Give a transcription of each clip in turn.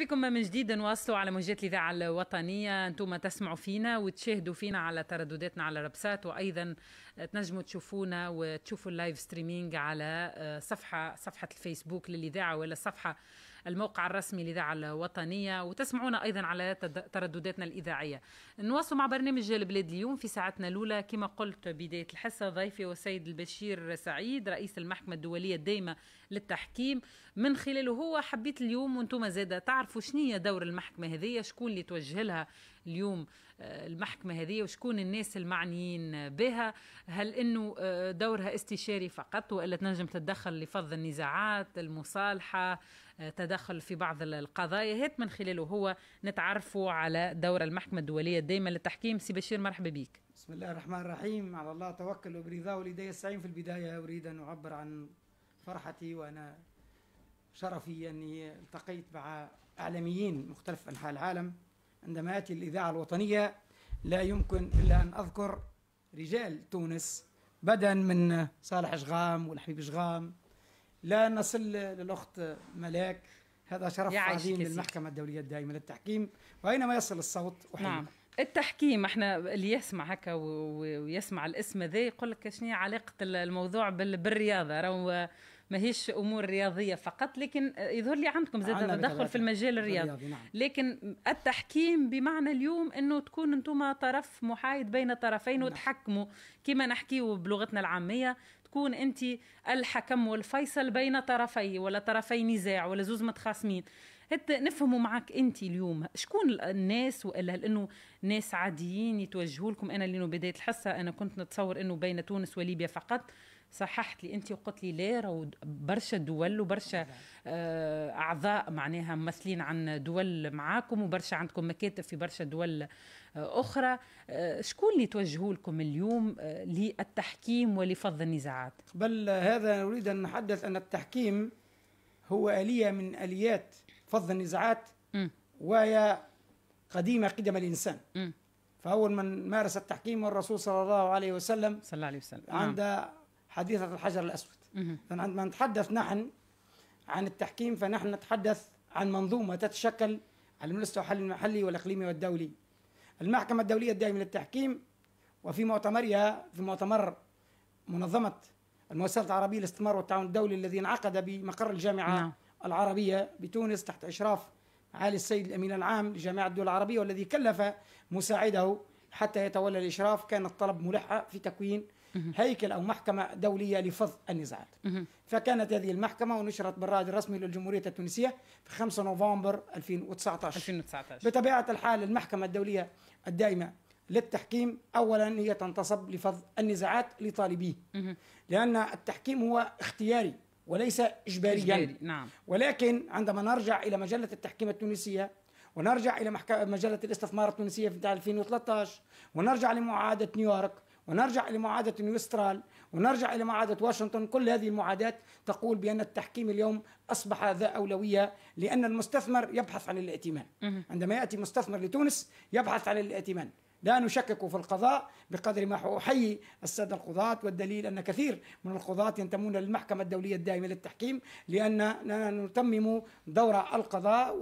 بكم من جديد نواصلوا على موجات الاذاعه الوطنيه انتم تسمعوا فينا وتشاهدوا فينا على تردداتنا على ربسات وايضا تنجموا تشوفونا وتشوفوا اللايف ستريمينج على آه، صفحه صفحه الفيسبوك للاذاعه ولا صفحه الموقع الرسمي للإذاعة الوطنية وتسمعونا أيضا على تردداتنا الإذاعية نواصل مع برنامج البلاد اليوم في ساعتنا الأولى كما قلت بداية الحصة ضيفي وسيد البشير سعيد رئيس المحكمة الدولية الدائمة للتحكيم من خلاله هو حبيت اليوم وانتم زادة تعرفوا شنية دور المحكمة هذه شكون اللي توجه لها اليوم آه، المحكمة هذه وشكون الناس المعنيين بها هل أنه آه، دورها استشاري فقط وإلا تنجم تتدخل لفض النزاعات المصالحة تدخل في بعض القضايا هات من خلاله هو نتعرفوا على دور المحكمة الدولية الدائمة للتحكيم سي بشير مرحبا بك بسم الله الرحمن الرحيم على الله توكل وبرضاه ولدي السعيم في البداية أريد أن أعبر عن فرحتي وأنا شرفي أني التقيت مع إعلاميين مختلف أنحاء العالم عندما أتي الإذاعة الوطنية لا يمكن إلا أن أذكر رجال تونس بدءا من صالح شغام والحبيب شغام لا نصل للأخت ملاك هذا شرف عظيم للمحكمة الدولية الدائمة للتحكيم وأينما يصل الصوت نعم. التحكيم احنا اللي يسمع هكا ويسمع الاسم ذي يقول لك شنو علاقه الموضوع بالرياضه راهو ماهيش امور رياضيه فقط لكن يظهر لي عندكم زاد تدخل في المجال الرياضي نعم. لكن التحكيم بمعنى اليوم انه تكون انتم طرف محايد بين طرفين نعم. وتحكموا كما نحكيو بلغتنا العاميه تكون انت الحكم والفيصل بين طرفي ولا طرفي نزاع ولا زوز متخاصمين حتى نفهموا معك انت اليوم شكون الناس والا لانه ناس عاديين يتوجهوا لكم انا لانه بدايه الحصه انا كنت نتصور انه بين تونس وليبيا فقط صححت لي انت وقلت لي لا راهو برشا دول وبرشا آه، اعضاء معناها ممثلين عن دول معاكم وبرشا عندكم مكاتب في برشا دول أخرى آه، شكون اللي توجهوا لكم اليوم آه، للتحكيم ولفض النزاعات بل هذا نريد أن نحدث أن التحكيم هو آلية من آليات فض النزاعات م. وهي قديمة قدم الإنسان م. فأول من مارس التحكيم والرسول صلى الله عليه وسلم صلى الله عليه وسلم عند نعم. حديثة الحجر الأسود عندما نتحدث نحن عن التحكيم فنحن نتحدث عن منظومة تتشكل على المستوى المحلي والإقليمي والدولي المحكمة الدولية الدائمة للتحكيم وفي مؤتمرها في مؤتمر منظمة المؤسسات العربية للاستثمار والتعاون الدولي الذي انعقد بمقر الجامعة نعم. العربية بتونس تحت إشراف عالي السيد الأمين العام لجامعة الدول العربية والذي كلف مساعده حتى يتولى الإشراف كان الطلب ملحة في تكوين هيكل أو محكمة دولية لفض النزاعات فكانت هذه المحكمة ونشرت بالرائد الرسمي للجمهورية التونسية في 5 نوفمبر 2019 2019 بطبيعة الحال المحكمة الدولية الدائمة للتحكيم اولا هي تنتصب لفض النزاعات لطالبيه لان التحكيم هو اختياري وليس اجباريا إجباري. نعم. ولكن عندما نرجع الى مجله التحكيم التونسيه ونرجع الى مجله الاستثمار التونسيه في 2013 ونرجع لمعاهده نيويورك ونرجع إلى معاهدة نيوسترال ونرجع إلى معاهدة واشنطن كل هذه المعادات تقول بأن التحكيم اليوم أصبح ذا أولوية لأن المستثمر يبحث عن الائتمان عندما يأتي مستثمر لتونس يبحث عن الائتمان لا نشكك في القضاء بقدر ما أحيي السادة القضاة والدليل أن كثير من القضاة ينتمون للمحكمة الدولية الدائمة للتحكيم لأننا نتمم دور القضاء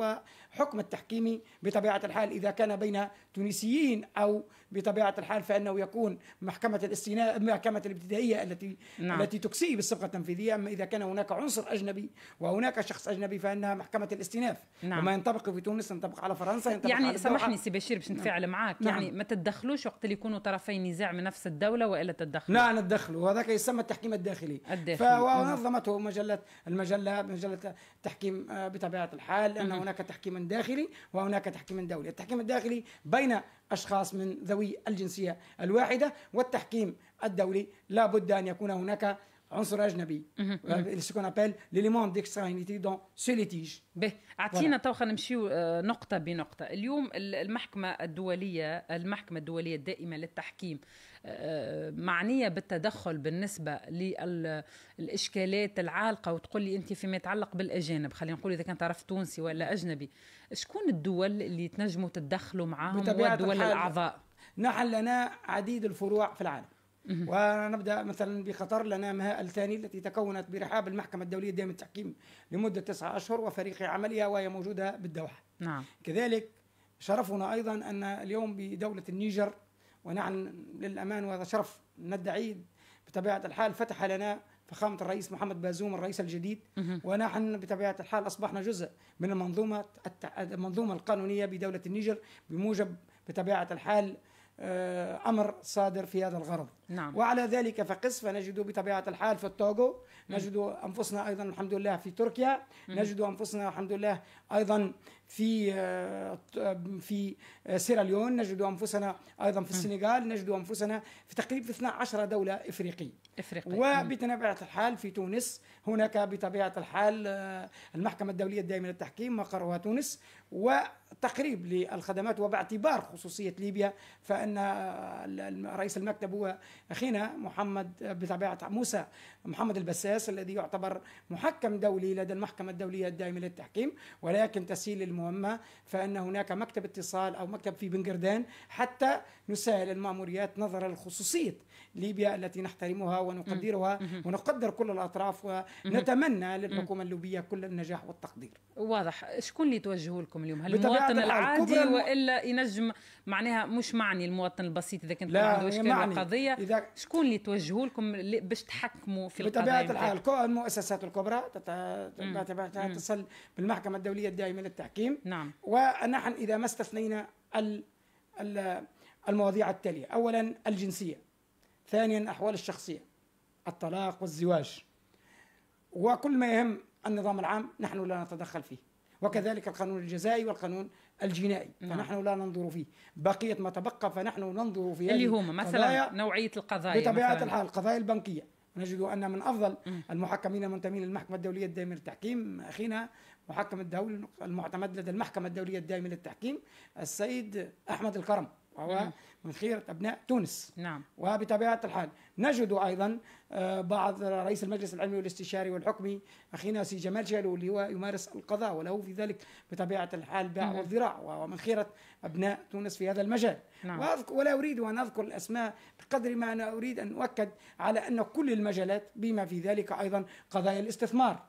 حكم التحكيمي بطبيعة الحال إذا كان بين تونسيين أو بطبيعة الحال فإنه يكون محكمة الاستئناف محكمة الابتدائية التي نعم. التي تكسي بالصفقة التنفيذية أما إذا كان هناك عنصر أجنبي وهناك شخص أجنبي فإنها محكمة الاستئناف نعم. وما ينطبق في تونس ينطبق على فرنسا ينطبق يعني على سامحني سي بشير باش نتفاعل نعم. معك يعني نعم. يعني ما تدخلوش وقت اللي يكونوا طرفي نزاع من نفس الدولة وإلا تدخلوا نعم نتدخلوا وهذاك يسمى التحكيم الداخلي الداخلي نعم. ونظمته مجلة المجلة مجلة التحكيم آه، بطبيعة الحال أن هناك تحكيم داخلي وهناك تحكيم دولي التحكيم الداخلي بين أشخاص من ذوي الجنسية الواحدة والتحكيم الدولي لا بد أن يكون هناك عنصر اجنبي سو ابل ليليمون ديكسترينيتي دون سو ليتيج به اعطينا تو خلينا نمشيو آه، نقطه بنقطه اليوم المحكمه الدوليه المحكمه الدوليه الدائمه للتحكيم معنيه بالتدخل بالنسبه للاشكالات العالقه وتقول لي انت فيما يتعلق بالاجانب خلينا نقول اذا كان طرف تونسي ولا اجنبي شكون الدول اللي تنجموا تتدخلوا معاهم والدول الاعضاء نحن لنا عديد الفروع في العالم ونبدا مثلا بقطر لنا مها الثاني التي تكونت برحاب المحكمه الدوليه الدائمه التحكيم لمده تسعة اشهر وفريق عملها وهي موجوده بالدوحه. نعم. كذلك شرفنا ايضا ان اليوم بدوله النيجر ونحن للأمان وهذا شرف ندعي بطبيعة الحال فتح لنا فخامة الرئيس محمد بازوم الرئيس الجديد ونحن بطبيعة الحال أصبحنا جزء من المنظومة المنظومة القانونية بدولة النيجر بموجب بطبيعة الحال آه، امر صادر في هذا الغرض نعم. وعلى ذلك فقس فنجد بطبيعه الحال في التوغو نجد انفسنا ايضا الحمد لله في تركيا نجد انفسنا الحمد لله ايضا في آه، في سيراليون نجد انفسنا ايضا في السنغال نجد انفسنا في تقريبا 12 دوله افريقيه افريقيه وبطبيعه الحال في تونس هناك بطبيعه الحال آه، المحكمه الدوليه الدائمه للتحكيم مقرها تونس وتقريب للخدمات وباعتبار خصوصيه ليبيا فان آه، رئيس المكتب هو اخينا محمد بطبيعه موسى محمد البساس الذي يعتبر محكم دولي لدى المحكمه الدوليه الدائمه للتحكيم ولكن تسيل المهمة فإن هناك مكتب اتصال أو مكتب في بنقردان حتى نسهل المأموريات نظرا لخصوصية ليبيا التي نحترمها ونقدرها ونقدر كل الأطراف ونتمنى للحكومة الليبية كل النجاح والتقدير واضح شكون اللي توجهوا لكم اليوم هل المواطن العادي الم... وإلا ينجم معناها مش معني المواطن البسيط إذا كنت عنده إشكال قضية إذا... شكون اللي توجهوا لكم باش تحكموا في القضايا بطبيعة الحال المؤسسات الكبرى تتصل بالمحكمة الدولية الدائمة للتحكيم نعم ونحن إذا ما استثنينا المواضيع التالية أولا الجنسية ثانيا أحوال الشخصية الطلاق والزواج وكل ما يهم النظام العام نحن لا نتدخل فيه وكذلك القانون الجزائي والقانون الجنائي نعم. فنحن لا ننظر فيه بقية ما تبقى فنحن ننظر فيها اللي هما مثلا نوعية القضايا بطبيعة مثلاً. الحال القضايا البنكية نجد أن من أفضل المحكمين المنتمين للمحكمة الدولية الدائمة للتحكيم أخينا محكم الدولي المعتمد لدى المحكمة الدولية الدائمة للتحكيم السيد أحمد الكرم وهو من خيرة أبناء تونس نعم وبطبيعة الحال نجد أيضا آه، بعض رئيس المجلس العلمي والاستشاري والحكمي أخينا سي جمال جالو اللي هو يمارس القضاء وله في ذلك بطبيعة الحال باع نعم. والذراع ومن خيرة أبناء تونس في هذا المجال نعم. ولا أريد أن أذكر الأسماء بقدر ما أنا أريد أن أؤكد على أن كل المجالات بما في ذلك أيضا قضايا الاستثمار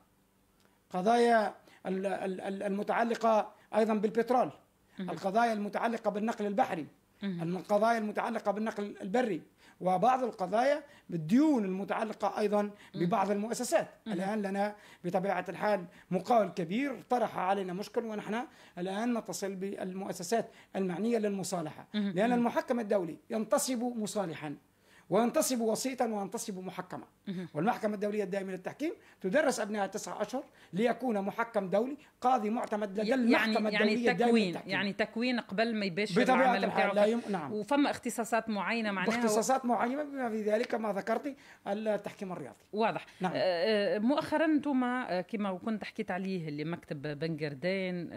قضايا المتعلقة أيضا بالبترول القضايا المتعلقة بالنقل البحري القضايا المتعلقة بالنقل البري وبعض القضايا بالديون المتعلقة أيضا ببعض المؤسسات الآن لنا بطبيعة الحال مقاول كبير طرح علينا مشكل ونحن الآن نتصل بالمؤسسات المعنية للمصالحة لأن المحكم الدولي ينتصب مصالحا وينتصب وسيطا وينتصب محكما والمحكمة الدولية الدائمة للتحكيم تدرس أبنائها تسعة أشهر ليكون محكم دولي قاضي معتمد لدى يعني- المحكمة يعني الدولية يعني تكوين الدائمة يعني تكوين قبل ما يباشر بطبيعة الحال لا يم... نعم وفما اختصاصات معينة معناها اختصاصات معينة بما في ذلك ما ذكرت التحكيم الرياضي واضح نعم. آه، آه، مؤخرا انتم آه، كما كنت حكيت عليه اللي مكتب بنجردين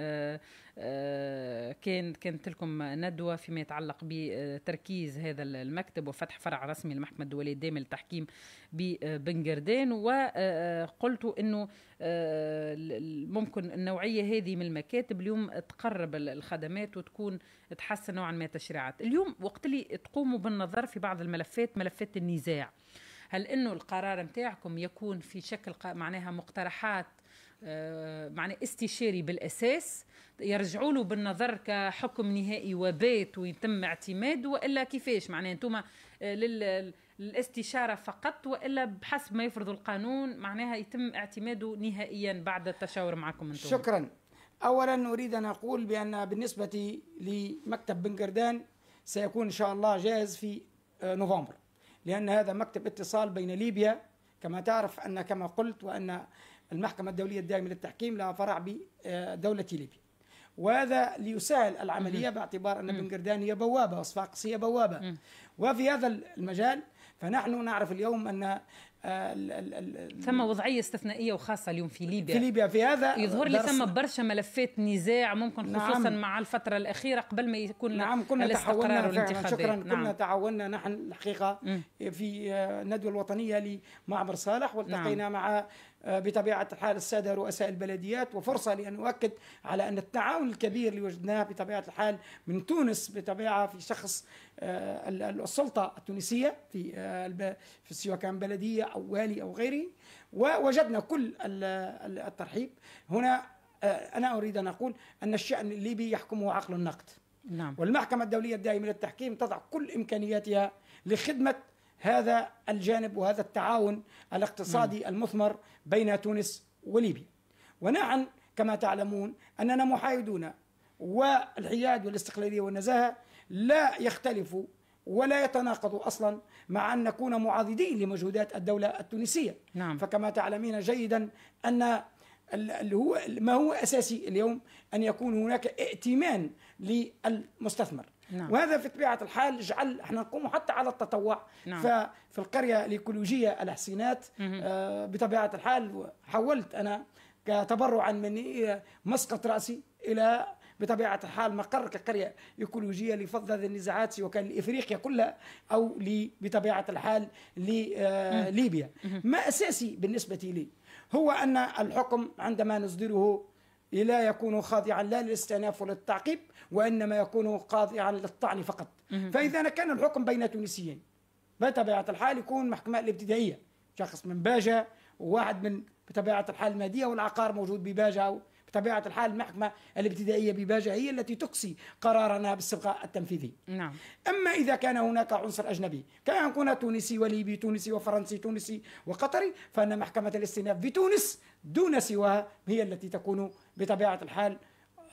آه، كان كانت لكم ندوة فيما يتعلق بتركيز هذا المكتب وفتح فرع رسمي للمحكمة الدولية الدائمة للتحكيم ببنجردان وقلتوا أنه آه، ممكن النوعية هذه من المكاتب اليوم تقرب الخدمات وتكون تحسن نوعا ما تشريعات اليوم وقت اللي تقوموا بالنظر في بعض الملفات ملفات النزاع هل انه القرار نتاعكم يكون في شكل معناها مقترحات آه، معنى استشاري بالاساس يرجعوا له بالنظر كحكم نهائي وبيت ويتم اعتماده والا كيفاش معناه انتم آه، للاستشاره فقط والا بحسب ما يفرض القانون معناها يتم اعتماده نهائيا بعد التشاور معكم انتم شكرا اولا اريد ان اقول بان بالنسبه لمكتب بن قردان سيكون ان شاء الله جاهز في آه، نوفمبر لان هذا مكتب اتصال بين ليبيا كما تعرف ان كما قلت وان المحكمة الدولية الدائمة للتحكيم لها فرع بدولة ليبيا وهذا ليسهل العملية باعتبار أن بن قردان هي بوابة وصفاقس هي بوابة وفي هذا المجال فنحن نعرف اليوم أن ثم وضعية استثنائية وخاصة اليوم في ليبيا في ليبيا في هذا يظهر لي ثم برشا ملفات نزاع ممكن نعم. خصوصا نعم مع الفترة الأخيرة قبل ما يكون نعم كنا تعاوننا شكرا نعم كنا تعاوننا نحن الحقيقة في الندوة الوطنية لمعبر صالح والتقينا نعم مع آه، بطبيعة الحال السادة رؤساء البلديات وفرصة لأن أؤكد على أن التعاون الكبير اللي وجدناه بطبيعة الحال من تونس بطبيعة في شخص آه، السلطة التونسية في آه، في سواء كان بلدية أو والي أو غيره ووجدنا كل الترحيب هنا أنا أريد أن أقول أن الشأن الليبي يحكمه عقل النقد نعم. والمحكمة الدولية الدائمة للتحكيم تضع كل إمكانياتها لخدمة هذا الجانب وهذا التعاون الاقتصادي نعم. المثمر بين تونس وليبيا ونعم كما تعلمون أننا محايدون والحياد والاستقلالية والنزاهة لا يختلف ولا يتناقض اصلا مع ان نكون معاضدين لمجهودات الدوله التونسيه نعم. فكما تعلمين جيدا ان اللي هو ما هو اساسي اليوم ان يكون هناك ائتمان للمستثمر نعم. وهذا في طبيعه الحال جعل احنا نقوم حتى على التطوع نعم. ففي القريه الايكولوجيه الحسينات آه بطبيعه الحال حولت انا كتبرعا مني آه، مسقط راسي الى بطبيعه الحال مقر كقريه ايكولوجيه لفض هذه النزاعات سواء كان لافريقيا كلها او بطبيعه الحال لليبيا آه، ما اساسي بالنسبه لي هو ان الحكم عندما نصدره لا يكون خاضعا لا للاستئناف ولا للتعقيب وانما يكون خاضعا للطعن فقط فاذا كان الحكم بين تونسيين بطبيعه الحال يكون محكمه الابتدائيه شخص من باجه وواحد من بطبيعه الحال الماديه والعقار موجود بباجه بطبيعة الحال المحكمة الابتدائية بباجة هي التي تقصي قرارنا بالصبغة التنفيذي نعم. أما إذا كان هناك عنصر أجنبي كان يكون تونسي وليبي تونسي وفرنسي تونسي وقطري فأن محكمة الاستئناف بتونس دون سواها هي التي تكون بطبيعه الحال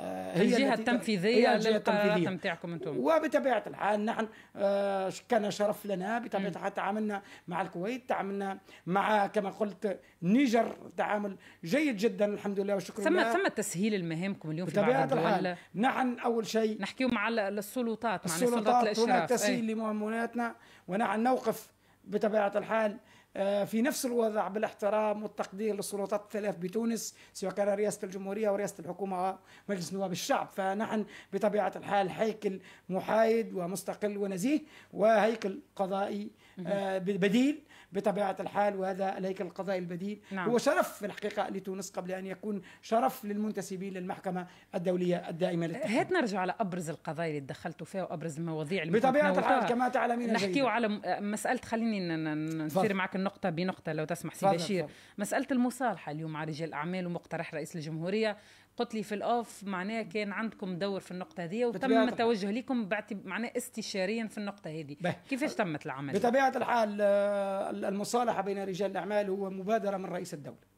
آه، هي الجهه التنفيذيه للقرارات نتاعكم انتم وبطبيعه الحال نحن آه، كان شرف لنا بطبيعه الحال تعاملنا مع الكويت تعاملنا مع كما قلت النيجر تعامل جيد جدا الحمد لله وشكرا ثم ثم تسهيل المهامكم اليوم في بطبيعه الحال نحن اول شيء نحكيو مع السلطات مع السلطات الاشراف السلطات تسهيل لمهماتنا ونحن نوقف بطبيعه الحال آه، في نفس الوضع بالاحترام والتقدير للسلطات الثلاث بتونس سواء كان رئاسة الجمهورية ورئاسة الحكومة ومجلس نواب الشعب فنحن بطبيعة الحال هيكل محايد ومستقل ونزيه وهيكل قضائي آه، بديل بطبيعه الحال وهذا الهيكل القضائي البديل نعم. هو شرف في الحقيقه لتونس قبل ان يكون شرف للمنتسبين للمحكمه الدوليه الدائمه للتحكيم هات نرجع على ابرز القضايا اللي تدخلتوا فيها وابرز المواضيع اللي بطبيعه الحال كما تعلمين نحكيو على مساله خليني نصير معك النقطه بنقطه لو تسمح سي بشير مساله المصالحه اليوم مع رجال اعمال ومقترح رئيس الجمهوريه قلت لي في الاوف معناها كان عندكم دور في النقطه هذه وتم التوجه لكم معناها استشاريا في النقطه هذه كيفاش تمت العمل بطبيعه الحال آه، المصالحه بين رجال الاعمال هو مبادره من رئيس الدوله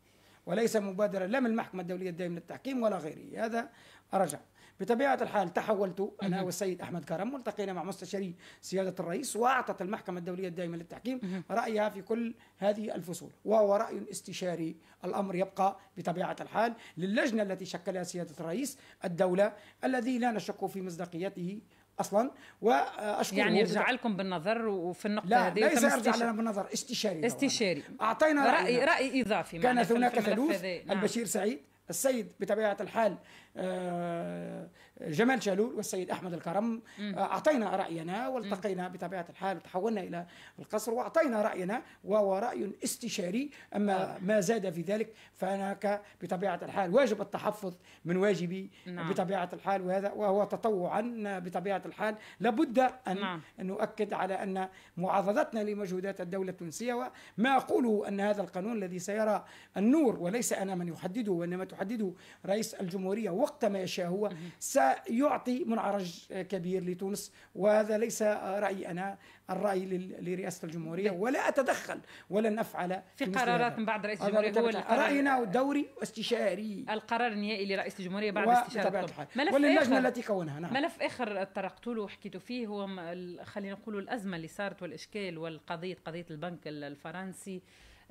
وليس مبادره لا من المحكمه الدوليه الدائمه للتحكيم ولا غيره هذا رجع بطبيعه الحال تحولت انا والسيد احمد كرم والتقينا مع مستشاري سياده الرئيس واعطت المحكمه الدوليه الدائمه للتحكيم رايها في كل هذه الفصول وهو راي استشاري الامر يبقى بطبيعه الحال للجنه التي شكلها سياده الرئيس الدوله الذي لا نشك في مصداقيته اصلا واشكر يعني يرجع لكم بالنظر وفي النقطه لا هذه ليس ارجع لنا بالنظر استشاري استشاري اعطينا راي راي اضافي كانت هناك ثالوث نعم. البشير سعيد السيد بطبيعة الحال آه، جمال شالول والسيد احمد الكرم آه، اعطينا راينا والتقينا بطبيعه الحال وتحولنا الى القصر واعطينا راينا وهو راي استشاري اما آه. ما زاد في ذلك فهناك بطبيعه الحال واجب التحفظ من واجبي نعم. بطبيعه الحال وهذا وهو تطوعا بطبيعه الحال لابد ان نعم. نؤكد على ان معارضتنا لمجهودات الدوله التونسيه وما اقوله ان هذا القانون الذي سيرى النور وليس انا من يحدده وانما تحدده رئيس الجمهوريه وقت ما يشاء هو يعطي منعرج كبير لتونس وهذا ليس رأيي أنا الرأي لرئاسة الجمهورية ولا أتدخل ولن أفعل في, قرارات من بعد رئيس الجمهورية هو رأينا دوري واستشاري القرار النهائي لرئيس الجمهورية بعد استشارة ملف وللجنة التي كونها نعم. ملف آخر طرقت له وحكيت فيه هو خلينا نقول الأزمة اللي صارت والإشكال والقضية قضية البنك الفرنسي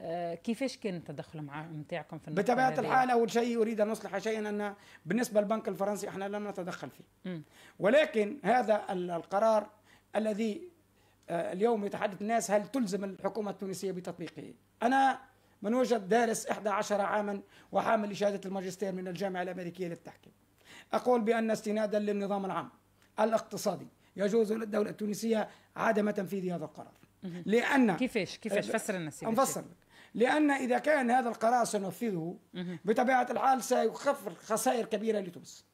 آه، كيفاش كان التدخل مع نتاعكم في بطبيعه الحال اول شيء اريد ان اصلح شيئا ان بالنسبه للبنك الفرنسي احنا لم نتدخل فيه م. ولكن هذا القرار الذي آه، اليوم يتحدث الناس هل تلزم الحكومه التونسيه بتطبيقه انا من وجد دارس 11 عاما وحامل شهاده الماجستير من الجامعه الامريكيه للتحكيم اقول بان استنادا للنظام العام الاقتصادي يجوز للدوله التونسيه عدم تنفيذ هذا القرار لان كيفاش كيفاش فسر لنا نفسر لأن إذا كان هذا القرار سننفذه بطبيعة الحال سيخفر خسائر كبيرة لتونس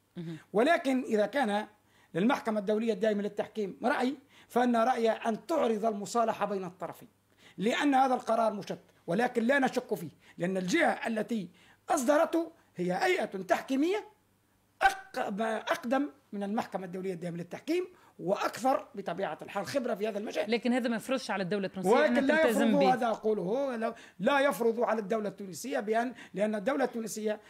ولكن إذا كان للمحكمة الدولية الدائمة للتحكيم رأي فإن راي أن تعرض المصالحة بين الطرفين لأن هذا القرار مشتت ولكن لا نشك فيه لأن الجهة التي أصدرته هي هيئة تحكيمية اقدم من المحكمه الدوليه الدائمه للتحكيم واكثر بطبيعه الحال خبره في هذا المجال لكن هذا ما يفرضش على الدوله التونسيه ولكن لا يفرض هذا اقوله لا يفرض على الدوله التونسيه بان لان الدوله التونسيه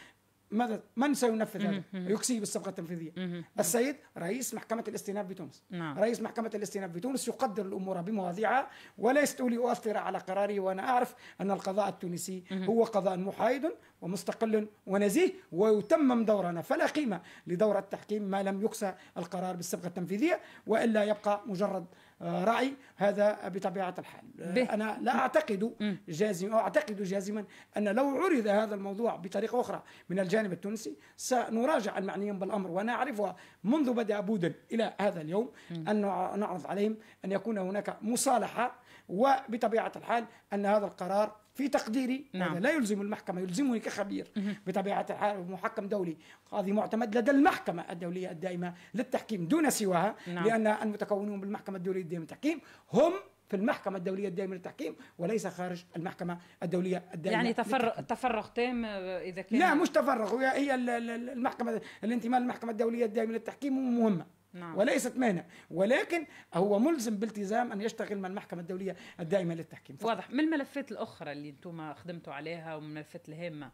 ماذا من سينفذ هذا؟ يكسيه بالصبغه التنفيذيه. السيد رئيس محكمه الاستئناف بتونس. نعم. رئيس محكمه الاستئناف بتونس يقدر الامور بمواضيعها ولست لي اؤثر على قراري وانا اعرف ان القضاء التونسي هو قضاء محايد ومستقل ونزيه ويتمم دورنا فلا قيمه لدور التحكيم ما لم يكسى القرار بالصبغه التنفيذيه والا يبقى مجرد رأي هذا بطبيعة الحال به. أنا لا أعتقد جازم أو أعتقد جازما أن لو عرض هذا الموضوع بطريقة أخرى من الجانب التونسي سنراجع المعنيين بالأمر وأنا أعرفها منذ بدأ بودن إلى هذا اليوم أن نعرض عليهم أن يكون هناك مصالحة وبطبيعة الحال أن هذا القرار في تقديري نعم. لا يلزم المحكمة يلزمني كخبير بطبيعة الحال محكم دولي قاضي معتمد لدى المحكمة الدولية الدائمة للتحكيم دون سواها نعم. لأن المتكونون بالمحكمة الدولية الدائمة للتحكيم هم في المحكمة الدولية الدائمة للتحكيم وليس خارج المحكمة الدولية الدائمة يعني تفرغ تفرغ تام إذا كان لا مش تفرغ هي المحكمة الانتماء للمحكمة الدولية الدائمة للتحكيم مهمة نعم. وليست مانع ولكن هو ملزم بالتزام ان يشتغل مع المحكمه الدوليه الدائمه للتحكيم واضح من الملفات الاخرى اللي انتم خدمتوا عليها ومن الملفات الهامه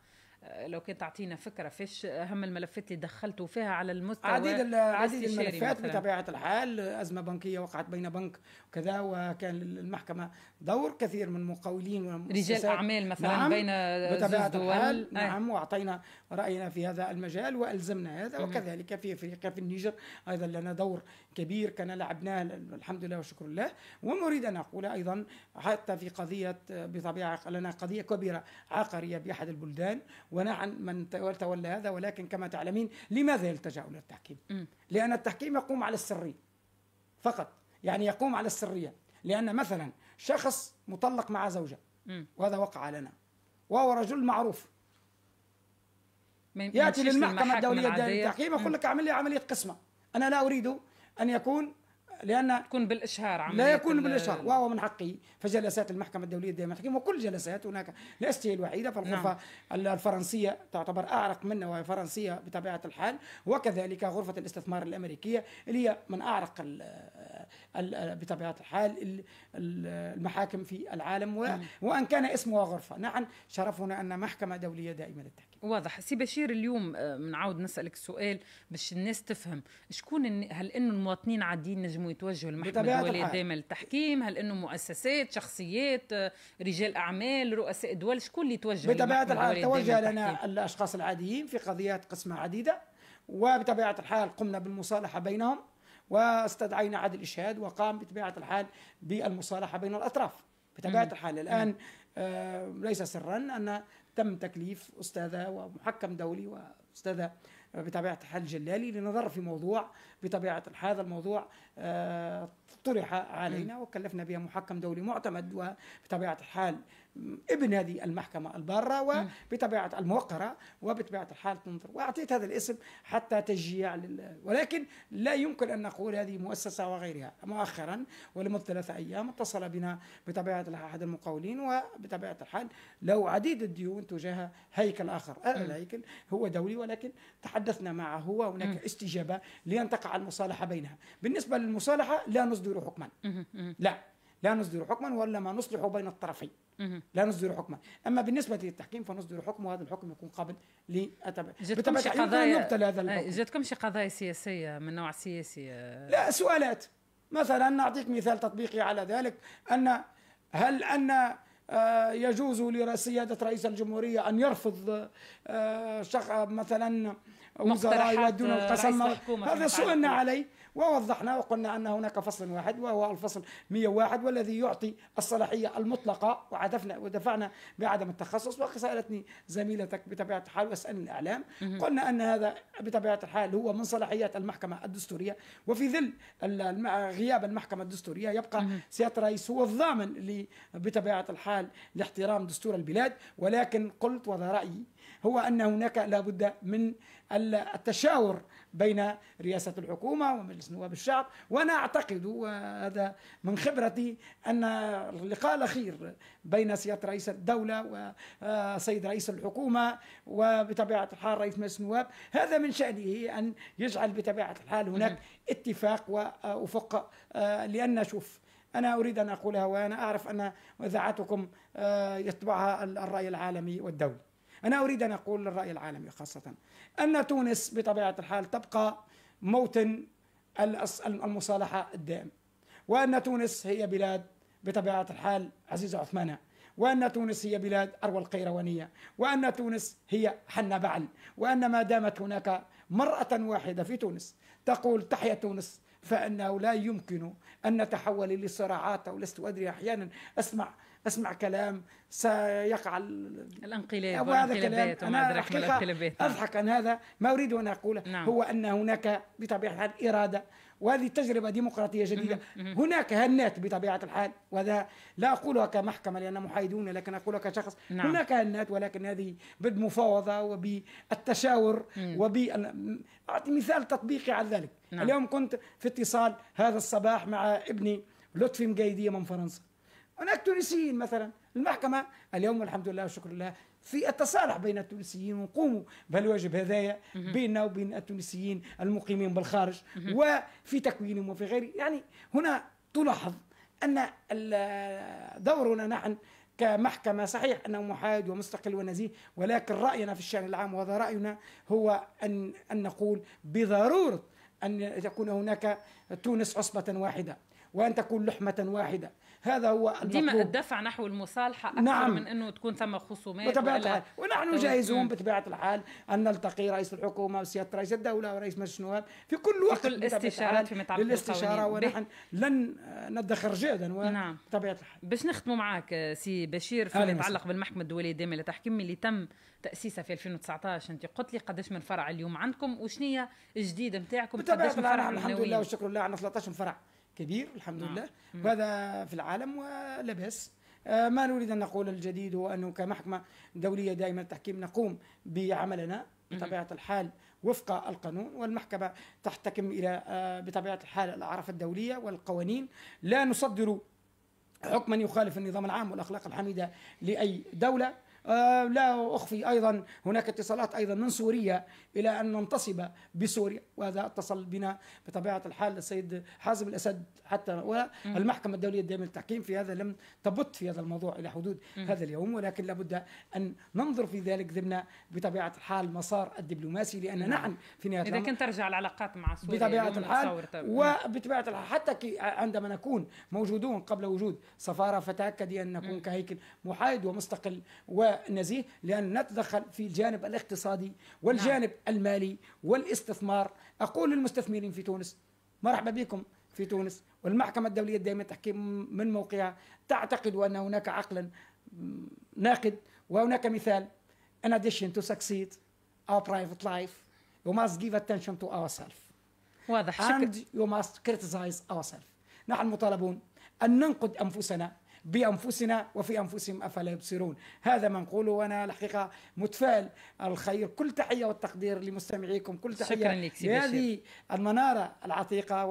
لو كان تعطينا فكره فيش اهم الملفات اللي دخلتوا فيها على المستوى عديد عديد الملفات مثلاً. بطبيعه الحال ازمه بنكيه وقعت بين بنك وكذا وكان المحكمه دور كثير من مقاولين رجال اعمال مثلا نعم بين بطبيعه الحال نعم، أي. نعم واعطينا راينا في هذا المجال والزمنا هذا وكذلك في افريقيا في النيجر ايضا لنا دور كبير كان لعبناه الحمد لله وشكر الله ونريد ان اقول ايضا حتى في قضيه بطبيعه لنا قضيه كبيره عقاريه باحد البلدان ونعم من تولى هذا ولكن كما تعلمين لماذا يلتجأ إلى التحكيم؟ لأن التحكيم يقوم على السرية فقط يعني يقوم على السرية لأن مثلا شخص مطلق مع زوجة وهذا وقع لنا وهو رجل معروف يأتي للمحكمة الدولية للتحكيم يقول لك اعمل لي عملية قسمة أنا لا أريد أن يكون لان تكون بالاشهار لا يكون بالاشهار وهو من حقه فجلسات المحكمه الدوليه دائما حكيم وكل جلسات هناك لست هي الوحيده فالغرفه نعم. الفرنسيه تعتبر اعرق منا وهي فرنسيه بطبيعه الحال وكذلك غرفه الاستثمار الامريكيه اللي هي من اعرق الـ الـ بطبيعه الحال المحاكم في العالم نعم. وان كان اسمها غرفه نعم شرفنا ان محكمه دوليه دائمه للتحكيم واضح سي بشير اليوم بنعاود آه، نسالك السؤال باش الناس تفهم شكون هل انه المواطنين عاديين نجموا يتوجهوا لمحكمه الدوليه الدائمه للتحكيم هل انه مؤسسات شخصيات آه، رجال اعمال رؤساء دول شكون اللي يتوجه بطبيعه الحال توجه لنا الاشخاص العاديين في قضيات قسمه عديده وبطبيعه الحال قمنا بالمصالحه بينهم واستدعينا عدل الاشهاد وقام بطبيعه الحال بالمصالحه بين الاطراف بطبيعه الحال الان آه، ليس سرا ان تم تكليف استاذه ومحكم دولي واستاذه بطبيعه الحال جلالي لنظر في موضوع بطبيعه هذا الموضوع آه، طرح علينا وكلفنا بها محكم دولي معتمد وبطبيعه الحال ابن هذه المحكمة البارة وبطبيعة الموقرة وبطبيعة الحال تنظر وأعطيت هذا الاسم حتى تشجيع لل... ولكن لا يمكن أن نقول هذه مؤسسة وغيرها مؤخرا ولمدة ثلاثة أيام اتصل بنا بطبيعة أحد المقاولين وبطبيعة الحال لو عديد الديون تجاه هيكل آخر هذا آه، الهيكل هو دولي ولكن تحدثنا معه وهناك استجابة لأن تقع المصالحة بينها بالنسبة للمصالحة لا نصدر حكما لا لا نصدر حكما ما نصلح بين الطرفين لا نصدر حكما اما بالنسبه للتحكيم فنصدر حكم وهذا الحكم يكون قابل ل زدتكم شي قضايا إيه، زدتكم شي قضايا سياسيه من نوع سياسي آه. لا سؤالات مثلا نعطيك مثال تطبيقي على ذلك ان هل ان آه، يجوز لسيادة رئيس الجمهورية أن يرفض آه، شخص مثلا وزراء يودون القسم هذا سئلنا عليه ووضحنا وقلنا أن هناك فصل واحد وهو الفصل 101 والذي يعطي الصلاحية المطلقة وعدفنا ودفعنا بعدم التخصص وسألتني زميلتك بطبيعة الحال واسألني الإعلام قلنا أن هذا بطبيعة الحال هو من صلاحيات المحكمة الدستورية وفي ظل غياب المحكمة الدستورية يبقى سيادة الرئيس هو الضامن بطبيعة الحال لاحترام دستور البلاد ولكن قلت وهذا رأيي هو أن هناك لابد من التشاور بين رئاسة الحكومة ومجلس نواب الشعب وأنا أعتقد وهذا من خبرتي أن اللقاء الأخير بين سيادة رئيس الدولة وسيد رئيس الحكومة وبطبيعة الحال رئيس مجلس النواب هذا من شأنه أن يجعل بطبيعة الحال هناك اتفاق وأفق لأن شوف أنا أريد أن أقولها وأنا أعرف أن إذاعتكم يتبعها الرأي العالمي والدولي أنا أريد أن أقول للرأي العالمي خاصة أن تونس بطبيعة الحال تبقى موطن المصالحة الدائم وأن تونس هي بلاد بطبيعة الحال عزيزة عثمانة وأن تونس هي بلاد أروى القيروانية وأن تونس هي حنا بعل وأن ما دامت هناك مرأة واحدة في تونس تقول تحيا تونس فانه لا يمكن ان نتحول لصراعات او لست ادري احيانا اسمع اسمع كلام سيقع الانقلاب والانقلابات وما ادراك ما الانقلابات نعم. اضحك عن هذا ما اريد ان اقوله نعم. هو ان هناك بطبيعه الحال اراده وهذه تجربه ديمقراطيه جديده هناك هنات بطبيعه الحال وهذا لا اقولها كمحكمه لان محايدون لكن اقولها كشخص نعم. هناك هنات ولكن هذه بالمفاوضه وبالتشاور وب اعطي مثال تطبيقي على ذلك نعم. اليوم كنت في اتصال هذا الصباح مع ابني لطفي مقايديه من فرنسا هناك تونسيين مثلا المحكمة اليوم الحمد لله والشكر لله في التصالح بين التونسيين ونقوموا بهالواجب هذايا بيننا وبين التونسيين المقيمين بالخارج وفي تكوينهم وفي غيره يعني هنا تلاحظ أن دورنا نحن كمحكمة صحيح أنه محايد ومستقل ونزيه ولكن رأينا في الشأن العام وهذا رأينا هو أن, أن نقول بضرورة أن تكون هناك تونس عصبة واحدة وأن تكون لحمة واحدة هذا هو ديما الدفع نحو المصالحه اكثر نعم. من انه تكون ثم خصومات بطبيعه الحال ونحن جاهزون بطبيعه الحال ان نلتقي رئيس الحكومه وسياده رئيس الدوله ورئيس مجلس النواب في كل وقت في الاستشارات في متعلق للاستشاره ونحن لن ندخر جهدا نعم بطبيعه الحال باش نختموا معك سي بشير فيما يتعلق بالمحكمه الدوليه الدائمه للتحكيم اللي تم تاسيسها في 2019 انت قلت لي قداش من فرع اليوم عندكم وشنية الجديد نتاعكم قداش من فرع الحمد لله والشكر لله عندنا 13 فرع كبير الحمد نعم. لله وهذا في العالم ولا بس آه، ما نريد أن نقول الجديد هو أنه كمحكمة دولية دائما التحكيم نقوم بعملنا بطبيعة الحال وفق القانون والمحكمة تحتكم إلى آه، بطبيعة الحال الأعراف الدولية والقوانين لا نصدر حكما يخالف النظام العام والأخلاق الحميدة لأي دولة آه، لا أخفي أيضا هناك اتصالات أيضا من سوريا إلى أن ننتصب بسوريا وهذا اتصل بنا بطبيعة الحال السيد حازم الأسد حتى والمحكمة الدولية الدائمة للتحكيم في هذا لم تبط في هذا الموضوع إلى حدود هذا اليوم ولكن لابد أن ننظر في ذلك ضمن بطبيعة الحال مسار الدبلوماسي لأن نعم. نحن في نهاية إذا كنت ترجع العلاقات مع سوريا بطبيعة الحال طيب. وبطبيعة الحال حتى عندما نكون موجودون قبل وجود سفارة فتأكدي أن نكون كهيكل محايد ومستقل و نزيه لأن نتدخل في الجانب الاقتصادي نعم. والجانب نعم. المالي والاستثمار أقول للمستثمرين في تونس مرحبا بكم في تونس والمحكمة الدولية دائما تحكي من موقعها تعتقد أن هناك عقلا ناقد وهناك مثال in addition to succeed our private life you must give attention to ourselves واضح and you must criticize ourselves نحن مطالبون أن ننقد أنفسنا بانفسنا وفي انفسهم افلا يبصرون هذا ما نقوله وانا الحقيقه متفائل الخير كل تحيه والتقدير لمستمعيكم كل تحيه شكرا لك لهذه المناره العتيقه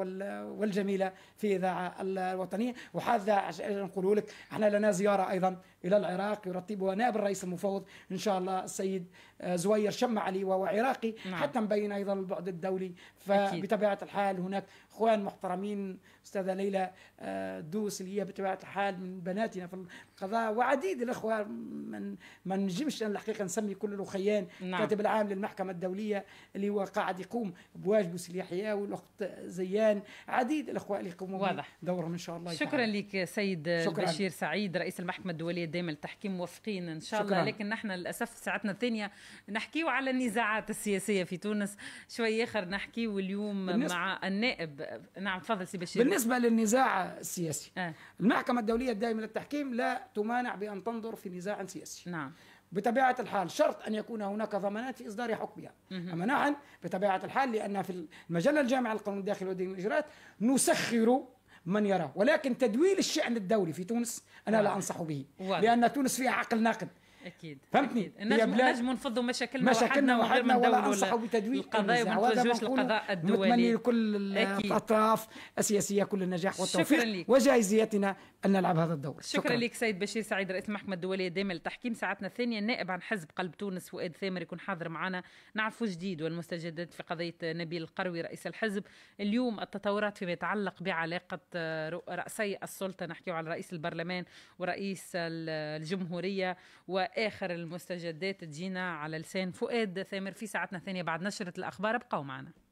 والجميله في اذاعه الوطنيه وحابه نقول لك احنا لنا زياره ايضا إلى العراق يرتبها نائب الرئيس المفوض إن شاء الله السيد آه، زوير شمع علي وهو عراقي نعم. حتى مبين أيضا البعد الدولي فبطبيعة الحال هناك إخوان محترمين أستاذة ليلى آه، دوس اللي هي بطبيعة الحال من بناتنا في القضاء وعديد الإخوة من ما نجمش الحقيقة نسمي كل الأخيان نعم. كاتب العام للمحكمة الدولية اللي هو قاعد يقوم بواجبه سليحية والأخت زيان عديد الإخوة اللي يقوموا دورهم إن شاء الله شكرا لك سيد شكرا. بشير سعيد رئيس المحكمة الدولية قدام التحكيم موافقين ان شاء شكرا. الله لكن نحن للاسف ساعتنا الثانيه نحكيو على النزاعات السياسيه في تونس شوي اخر نحكيو اليوم بالنسبة مع النائب نعم تفضل سي بشير بالنسبه للنزاع السياسي آه. المحكمه الدوليه الدائمه للتحكيم لا تمانع بان تنظر في نزاع سياسي نعم بطبيعه الحال شرط ان يكون هناك ضمانات في اصدار حكمها اما نحن بطبيعه الحال لان في المجله الجامعه للقانون الداخلي والإجراءات نسخر من يراه ولكن تدويل الشأن الدولي في تونس أنا لا أنصح به لأن تونس فيها عقل ناقد اكيد فهمتني نجم النجم نجم نفضوا مشاكلنا مشاكلنا وحدنا ولا انصحوا بتدوير القضايا وما القضاء الدولي نتمنى لكل الاطراف السياسيه كل النجاح والتوفيق شكرا لك وجاهزيتنا ان نلعب هذا الدور شكرا, شكرا لك سيد بشير سعيد رئيس المحكمه الدوليه دائما للتحكيم ساعتنا الثانيه النائب عن حزب قلب تونس فؤاد ثامر يكون حاضر معنا نعرفوا جديد والمستجدات في قضيه نبيل القروي رئيس الحزب اليوم التطورات فيما يتعلق بعلاقه آه، رأسي السلطه نحكيو على رئيس البرلمان ورئيس الجمهوريه و اخر المستجدات تجينا على لسان فؤاد ثامر في ساعتنا الثانيه بعد نشره الاخبار ابقوا معنا